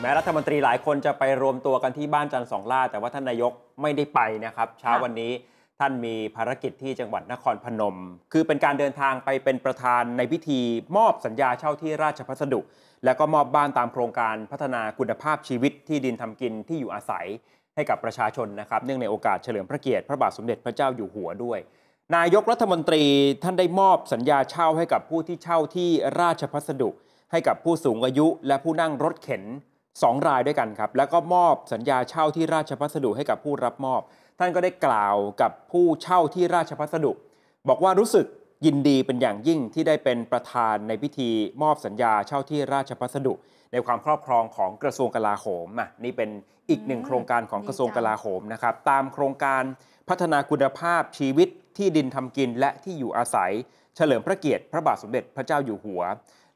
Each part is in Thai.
แม้รัฐมนตรีหลายคนจะไปรวมตัวกันที่บ้านจันทร์สองล่าแต่ว่าท่านนายกไม่ได้ไปนะครับ เช้าวันนี้ท่านมีภารกิจที่จังหวัดนครพนม คือเป็นการเดินทางไปเป็นประธานในพิธีมอบสัญญาเช่าที่ราชพัสดุ และก็มอบบ้านตามโครงการพัฒนาคุณภาพชีวิต ที่ดินทำกินที่อยู่อาศัยให้กับประชาชนนะครับ เนื่องในโอกาสเฉลิมพระเกียรติพระบาทสมเด็จพระเจ้าอยู่หัวด้วย นายกรัฐมนตรีท่านได้มอบสัญญาเช่าให้กับผู้ที่เช่าที่ราชพัสดุ ให้กับผู้สูงอายุและผู้นั่งรถเข็น2รายด้วยกันครับ แล้วก็มอบสัญญาเช่าที่ราชพัสดุให้กับผู้รับมอบท่านก็ได้กล่าวกับผู้เช่าที่ราชพัสดุ บอกว่ารู้สึกยินดีเป็นอย่างยิ่งที่ได้เป็นประธานในพิธีมอบสัญญาเช่าที่ราชพัสดุ ในความครอบครองของกระทรวงกลาโหมอ่ะนี่เป็นอีกหนึ่งโครงการของกระทรวงกลาโหมนะครับตามโครงการพัฒนาคุณภาพชีวิตที่ดินทำกินและที่อยู่อาศัย เฉลิมพระเกียรติพระบาทสมเด็จพระเจ้าอยู่หัว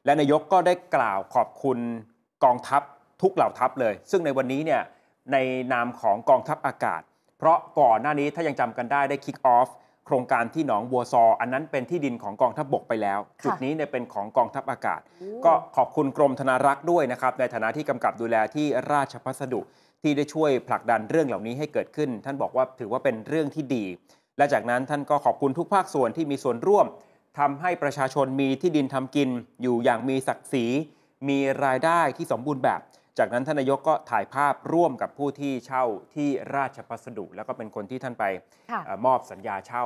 และนายกก็ได้กล่าวขอบคุณกองทัพทุกเหล่าทัพเลย ซึ่งในวันนี้เนี่ยในนามของกองทัพอากาศ เพราะก่อนหน้านี้ถ้ายังจำกันได้ได้คิกออฟโครงการที่หนองบัวซออันนั้นเป็นที่ดินของกองทัพบบกไปแล้ว จุดนี้เนี่ยเป็นของกองทัพอากาศ ก็ขอบคุณกรมธนารักษ์ด้วยนะครับ ในฐานะที่กำกับดูแลที่ราชพัสดุที่ได้ช่วยผลักดันเรื่องเหล่านี้ให้เกิดขึ้น ท่านบอกว่าถือว่าเป็นเรื่องที่ดี และจากนั้นท่านก็ขอบคุณทุกภาคส่วนที่มีส่วนร่วม ทำให้ประชาชนมีที่ดินทำกิน อยู่อย่างมีศักดิ์ศรีมีรายได้ที่สมบูรณ์แบบจากนั้นท่านนายกก็ถ่ายภาพร่วมกับผู้ที่เช่าที่ราชพัสดุ แล้วก็เป็นคนที่ท่านไป มอบสัญญาเช่า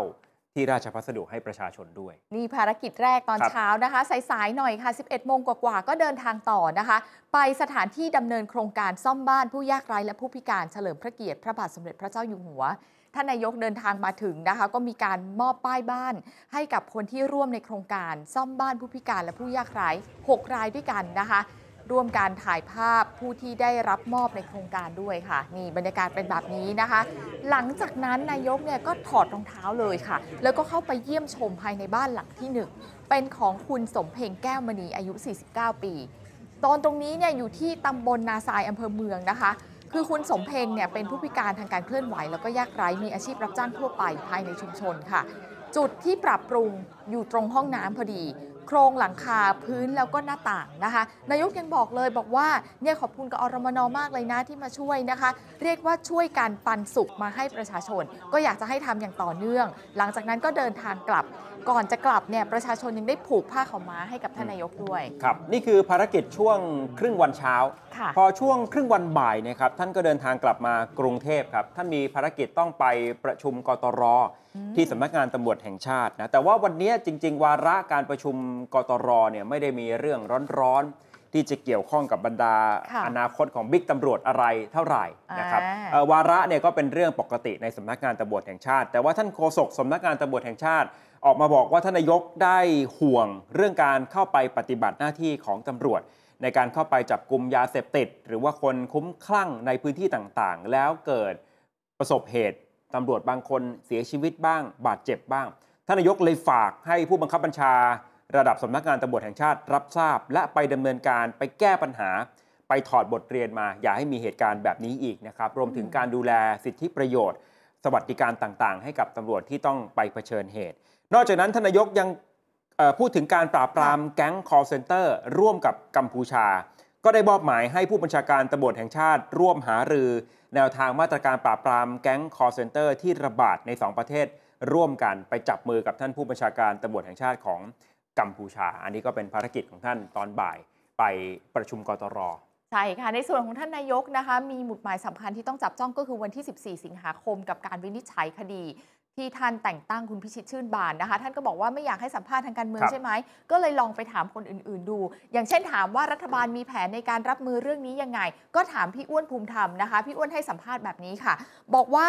ที่ราชพัสดุให้ประชาชนด้วยนี่ภารกิจแรกตอนเช้านะคะ สายๆหน่อยค่ะ 11 โมงกว่าๆก็เดินทางต่อนะคะ ไปสถานที่ดำเนินโครงการซ่อมบ้านผู้ยากไร้และผู้พิการเฉลิมพระเกียรติ พระบาทสมเด็จพระเจ้าอยู่หัวท่านนายกเดินทางมาถึงนะคะก็มีการมอบป้ายบ้าน ให้กับคนที่ร่วมในโครงการซ่อมบ้านผู้พิการและผู้ยากไร้6รายด้วยกันนะคะร่วมการถ่ายภาพผู้ที่ได้รับมอบในโครงการด้วยค่ะ นี่บรรยากาศเป็นแบบนี้นะคะ หลังจากนั้นนายกเนี่ยก็ถอดรองเท้าเลยค่ะ แล้วก็เข้าไปเยี่ยมชมภายในบ้านหลังที่ 1 เป็นของคุณสมเพ็งแก้วมณีอายุ 49 ปี ตอนตรงนี้เนี่ยอยู่ที่ตำบลนาซายอำเภอเมืองนะคะ คือคุณสมเพงเนี่ยเป็นผู้พิการทางการเคลื่อนไหว แล้วก็ยากไร้มีอาชีพรับจ้างทั่วไปภายในชุมชนค่ะ จุดที่ปรับปรุงอยู่ตรงห้องน้ำพอดีโครงหลังคาพื้นแล้วก็หน้าต่างนะคะ นายกยังบอกเลยบอกว่าเนี่ยขอบคุณกับอรมนอมากเลยนะที่มาช่วยนะคะ เรียกว่าช่วยการปันสุขมาให้ประชาชน ก็อยากจะให้ทำอย่างต่อเนื่อง หลังจากนั้นก็เดินทางกลับก่อนจะกลับเนี่ยประชาชนยังได้ผูกผ้าขาวม้าให้กับท่านนายกด้วยครับนี่คือภารกิจช่วงครึ่งวันเช้า พอช่วงครึ่งวันบ่ายนะครับ ท่านก็เดินทางกลับมากรุงเทพครับ ท่านมีภารกิจต้องไปประชุมกตรที่สำนักงานตำรวจแห่งชาตินะแต่ว่าวันนี้จริงๆ วาระการประชุมกตรเนี่ยไม่ได้มีเรื่องร้อนๆที่จะเกี่ยวข้องกับบรรดาอนาคตของบิ๊กตำรวจอะไรเท่าไหร่นะครับวาระเนี่ยก็เป็นเรื่องปกติในสำนักงานตำรวจแห่งชาติ แต่ว่าท่านโฆษกสำนักงานตำรวจแห่งชาติ ออกมาบอกว่าท่านนายกได้ห่วงเรื่องการเข้าไปปฏิบัติหน้าที่ของตำรวจ ในการเข้าไปจับกลุ่มยาเสพติด หรือว่าคนคุ้มคลั่งในพื้นที่ต่างๆ แล้วเกิดประสบเหตุตำรวจบางคนเสียชีวิตบ้าง บาดเจ็บบ้างท่านนายกเลยฝากให้ผู้บังคับบัญชา ระดับสำนักงานตำรวจแห่งชาติรับทราบ และไปดำเนินการไปแก้ปัญหา ไปถอดบทเรียนมา อย่าให้มีเหตุการณ์แบบนี้อีกนะครับรวมถึงการดูแลสิทธิประโยชน์ สวัสดิการต่างๆ ให้กับตำรวจที่ต้องไปเผชิญเหตุ นอกจากนั้นท่านนายกยังพูดถึงการปราบปรามแก๊ง call center ร่วมกับกัมพูชาก็ได้มอบหมายให้ผู้บัญชาการตำรวจแห่งชาติ ร่วมหารือ แนวทางมาตรการปราบปรามแก๊งคอร์เซนเตอร์ที่ระบาดใน 2 ประเทศร่วมกันไปจับมือกับท่านผู้บัญชาการตำรวจแห่งชาติของกัมพูชา อันนี้ก็เป็นภารกิจของท่านตอนบ่ายไปประชุมกตรใช่ค่ะ ในส่วนของท่านนายกนะคะมีหมุดหมายสำคัญที่ต้องจับจ้องก็คือวันที่ 14 สิงหาคมกับการวินิจฉัยคดีที่ท่านแต่งตั้งคุณพิชิตชื่นบานนะคะ ท่านก็บอกว่าไม่อยากให้สัมภาษณ์ทางการเมืองใช่ไหมก็เลยลองไปถามคนอื่นๆ ดูอย่างเช่นถามว่ารัฐบาลมีแผนในการรับมือเรื่องนี้ยังไงก็ถามพี่อ้วนภูมิธรรมนะคะพี่อ้วนให้สัมภาษณ์แบบนี้ค่ะ บอกว่า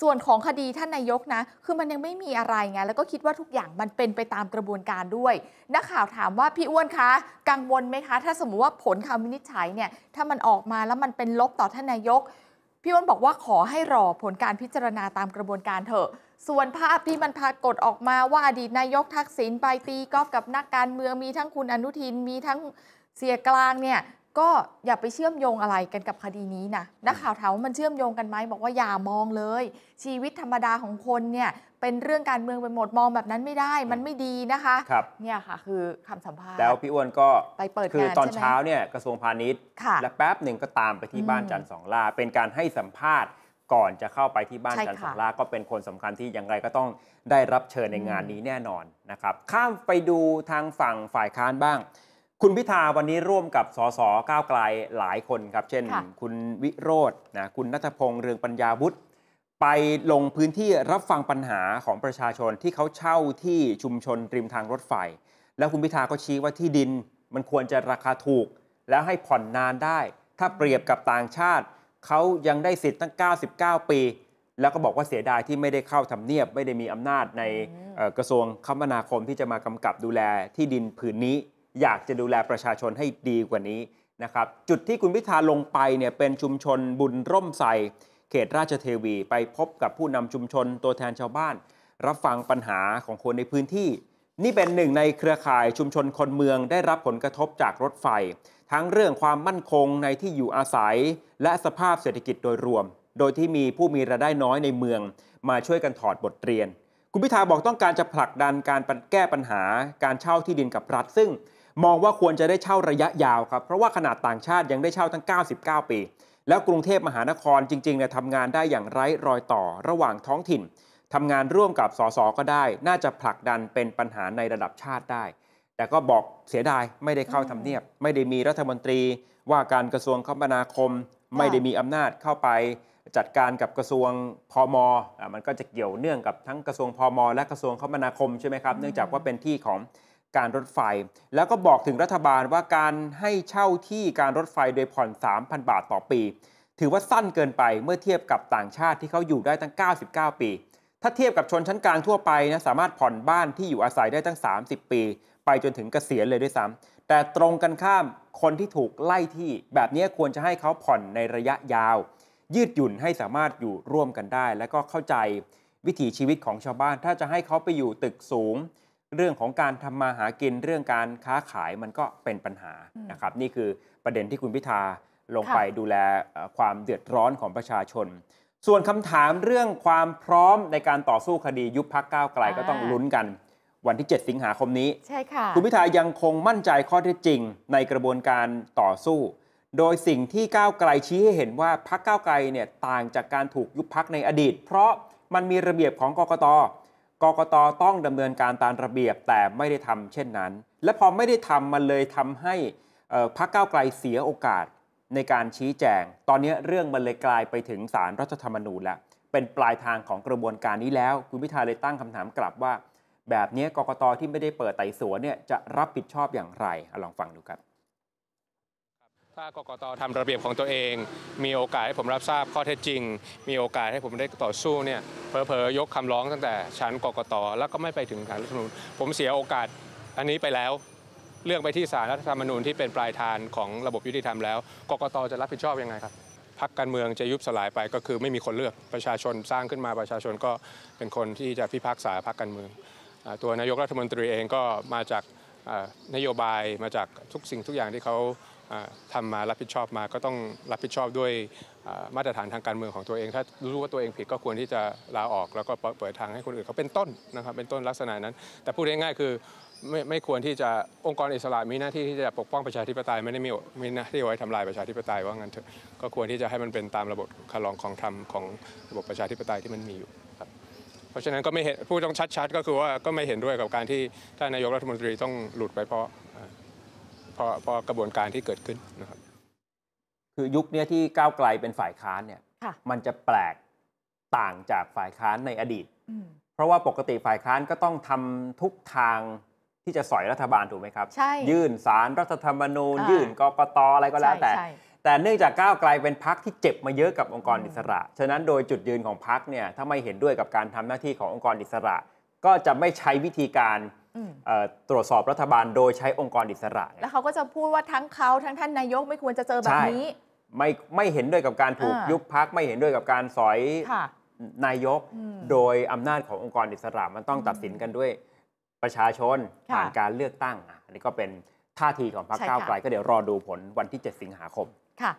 ส่วนของคดีท่านนายกนะ คือมันยังไม่มีอะไรไงแล้วก็คิดว่าทุกอย่างมันเป็นไปตามกระบวนการด้วยนักข่าวถามว่าพี่อ้วนคะกังวลไหมคะถ้าสมมติว่าผลคำวินิจฉัยเนี่ยถ้ามันออกมาแล้วมันเป็นลบต่อท่านนายกพี่อ้นบอกว่าขอให้รอผลการพิจารณาตามกระบวนการเถอะ ส่วนภาพที่มันพากฎออกมาว่าอดีตนายกทักษิณไปตีกอล์ฟกับนักการเมืองมีทั้งคุณอนุทิน มีทั้งเสียกลางเนี่ยก็อย่าไปเชื่อมโยงอะไรกันกับคดีนี้นะ นักข่าวถามว่ามันเชื่อมโยงกันไหม บอกว่าอย่ามองเลย ชีวิตธรรมดาของคนเนี่ยเป็นเรื่องการเมืองไปหมดมองแบบนั้นไม่ได้มันไม่ดีนะคะครับเนี่ยค่ะคือคำสัมภาษณ์แล้วพี่อ้วนก็ไปเปิดคือตอนเช้าเนี่ยกระทรวงพาณิชย์ และแป๊บหนึ่งก็ตามไปที่บ้านจันทร์สองลาเป็นการให้สัมภาษณ์ก่อนจะเข้าไปที่บ้านจันทร์สองลาก็เป็นคนสำคัญที่อย่างไรก็ต้องได้รับเชิญในงานนี้แน่นอนนะครับข้ามไปดูทางฝั่งฝ่ายค้านบ้างคุณพิธาวันนี้ร่วมกับสสก้าวไกลหลายคนครับ เช่นคุณวิโรจนะคุณนัทพงษ์เรืองปัญญาบุตร ไปลงพื้นที่รับฟังปัญหาของประชาชนที่เขาเช่าที่ชุมชนริมทางรถไฟ แล้วคุณพิธาก็ชี้ว่าที่ดินมันควรจะราคาถูกแล้วให้ผ่อนนานได้ ถ้าเปรียบกับต่างชาติ เขายังได้สิทธิ์ตั้ง 99 ปี แล้วก็บอกว่าเสียดายที่ไม่ได้เข้าทำเนียบ ไม่ได้มีอำนาจในกระทรวงคมนาคมที่จะมากำกับดูแลที่ดินผืนนี้อยากจะดูแลประชาชนให้ดีกว่านี้นะครับ จุดที่คุณพิธาลงไปเนี่ยเป็นชุมชนบุญร่มใส เขตราชเทวีไปพบกับผู้นำชุมชนตัวแทนชาวบ้าน รับฟังปัญหาของคนในพื้นที่ นี่เป็นหนึ่งในเครือข่ายชุมชนคนเมืองได้รับผลกระทบจากรถไฟ ทั้งเรื่องความมั่นคงในที่อยู่อาศัย และสภาพเศรษฐกิจโดยรวม โดยที่มีผู้มีรายได้น้อยในเมือง มาช่วยกันถอดบทเรียน คุณพิธาบอกต้องการจะผลักดันการแก้ปัญหาการเช่าที่ดินกับรัฐซึ่งมองว่าควรจะได้เช่าระยะยาวครับ เพราะว่าขนาดต่างชาติยังได้เช่าทั้ง 99 ปี แล้วกรุงเทพมหานครจริงๆเนี่ยทำงานได้อย่างไร้รอยต่อ ระหว่างท้องถิ่นทำงานร่วมกับสสก็ได้ น่าจะผลักดันเป็นปัญหาในระดับชาติได้ แต่ก็บอกเสียดายไม่ได้เข้าทำเนียบไม่ได้มีรัฐมนตรีว่าการกระทรวงคมนาคม ไม่ได้มีอำนาจเข้าไป จัดการกับกระทรวงพอมอมันก็จะเกี่ยวเนื่องกับทั้งกระทรวงพอมอและกระทรวงคมนาคมใช่ไหมครับเนื่องจากว่าเป็นที่ของการรถไฟ แล้วก็บอกถึงรัฐบาลว่าการให้เช่าที่การรถไฟโดยผ่อน 3,000 บาทต่อปี ถือว่าสั้นเกินไปเมื่อเทียบกับต่างชาติที่เขาอยู่ได้ตั้ง 99 ปี ถ้าเทียบกับชนชั้นกลางทั่วไปนะสามารถผ่อนบ้านที่อยู่อาศัยได้ตั้ง 30 ปี ไปจนถึงเกษียณเลยด้วยซ้ำแต่ตรงกันข้ามคนที่ถูกไล่ที่แบบนี้ควรจะให้เขาผ่อนในระยะยาว ยืดหยุ่นให้สามารถอยู่ร่วมกันได้ และก็เข้าใจ วิถีชีวิตของชาวบ้านถ้าจะให้เขาไปอยู่ตึกสูงเรื่องของการทำมาหากินเรื่องการค้าขายมันก็เป็นปัญหานะครับนี่คือประเด็นที่คุณพิธาลงไปดูแลความเดือดร้อนของประชาชน ส่วนคำถามเรื่องความพร้อมในการต่อสู้คดียุบพักก้าวไกลก็ต้องลุ้นกัน วันที่ 7 สิงหาคมนี้ใช่ค่ะคุณพิธายังคงมั่นใจข้อเท็จจริง ในกระบวนการต่อสู้ โดยสิ่งที่ก้าวไกลชี้ให้เห็นว่าพักก้าวไกลเนี่ยต่างจากการถูกยุบพักในอดีต เพราะมันมีระเบียบของกกตกกตต้องดำเนินการตามระเบียบแต่ไม่ได้ทำเช่นนั้น และพอไม่ได้ทำมันเลยทำให้พรรคก้าวไกลเสียโอกาส ในการชี้แจง ตอนนี้เรื่องมันเลยกลายไปถึงสารรัฐธรรมนูญแล้วเป็นปลายทางของกระบวนการนี้แล้วคุณพิธาเลยตั้งคำถามกลับว่า แบบนี้กกตที่ไม่ได้เปิดไต่สวนเนี่ยจะรับผิดชอบอย่างไรอลองฟังดูครับถ้ากกตทำระเบียบของตัวเอง มีโอกาสให้ผมรับทราบข้อเท็จจริง มีโอกาสให้ผมได้ต่อสู้เนี่ย เผลอเยกคำร้องตั้งแต่ชั้นกกตแล้วก็ไม่ไปถึงศาลรัฐธรรมนูญผมเสียโอกาสอันนี้ไปแล้วเรื่องไปที่ศาลรัฐธรรมนูญที่เป็นปลายทานของระบบยุติธรรมแล้วกกตจะรับผิดชอบยังไงครับ พักการเมืองจะยุบสลายไปก็คือไม่มีคนเลือกประชาชนสร้างขึ้นมาประชาชนก็เป็นคนที่จะพิพากษาพักการเมือง ตัวนายกรัฐมนตรีเองก็มาจากนโยบายมาจากทุกสิ่งทุกอย่างที่เขาทำมารับผิดชอบมา ก็ต้องรับผิดชอบด้วยมาตรฐานทางการเมืองของตัวเอง ถ้ารู้ว่าตัวเองผิดก็ควรที่จะลาออกแล้วก็เปิดทางให้คนอื่นเขาเป็นต้นนะครับ เป็นต้นลักษณะนั้น แต่พูดง่ายๆคือไม่ไม่ควรที่จะองค์กรอิสระมีหน้าที่ที่จะปกป้องประชาธิปไตยไม่ได้มีมีหน้าที่ไว้ทำลายประชาธิปไตยว่างั้นเถอะ ก็ควรที่จะให้มันเป็นตามระบบคารองของธรรมของระบบประชาธิปไตยที่มันมีอยู่ครับ เพราะฉะนั้นก็ไม่เห็นพูดต้องชัดๆ ก็คือว่าก็ไม่เห็นด้วยกับการที่ท่านนายกรัฐมนตรีต้องหลุดไปเพราะพราะเพราะกระบวนการที่เกิดขึ้นนะครับคือยุคนี้ที่ก้าวไกลเป็นฝ่ายค้านเนี่ยมันจะแปลกต่างจากฝ่ายค้านในอดีต เพราะว่าปกติฝ่ายค้านก็ต้องทำทุกทางที่จะสอยรัฐบาลถูกไหมครับใช่ยื่นสารรัฐธรรมนูญยื่นกกตอะไรก็แล้วแต่ แต่เนื่องจากก้าวไกลเป็นพักที่เจ็บมาเยอะกับองค์กรอิสระฉะนั้นโดยจุดยืนของพักเนี่ยถ้าไม่เห็นด้วยกับการทำหน้าที่ขององค์กรอิสระ ก็จะไม่ใช้วิธีการตรวจสอบรัฐบาลโดยใช้องค์กรอิสระ แล้วเขาก็จะพูดว่าทั้งเขาทั้งท่านนายกไม่ควรจะเจอแบบนี้ไม่ไม่เห็นด้วยกับการถูกยุบพักไม่เห็นด้วยกับการสอยนายก โดยอำนาจขององค์กรอิสระมันต้องตัดสินกันด้วยประชาชนผ่านการเลือกตั้งอันนี้ก็เป็นท่าทีของพรรคก้าวไกลก็เดี๋ยวรอดูผลวันที่7สิงหาคมค่ะ